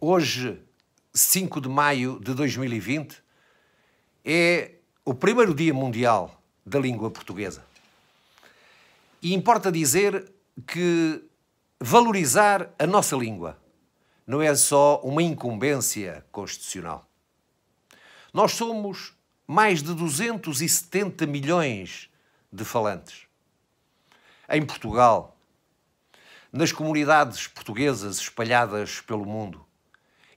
hoje, 5 de maio de 2020, é o primeiro Dia Mundial da Língua Portuguesa. E importa dizer que valorizar a nossa língua não é só uma incumbência constitucional. Nós somos mais de 270 milhões de falantes. Em Portugal, nas comunidades portuguesas espalhadas pelo mundo,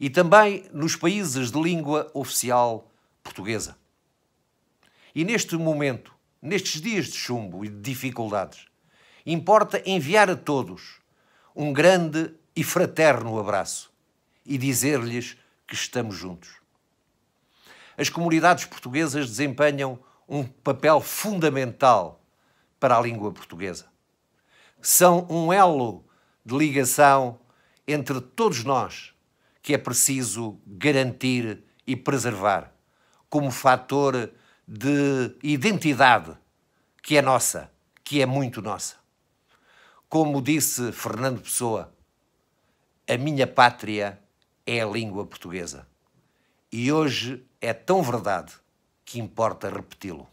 e também nos países de língua oficial portuguesa. E neste momento, nestes dias de chumbo e de dificuldades, importa enviar a todos um grande e fraterno abraço e dizer-lhes que estamos juntos. As comunidades portuguesas desempenham um papel fundamental para a língua portuguesa. São um elo de ligação entre todos nós que é preciso garantir e preservar como fator de identidade que é nossa, que é muito nossa. Como disse Fernando Pessoa, a minha pátria é a língua portuguesa. E hoje é tão verdade que importa repeti-lo.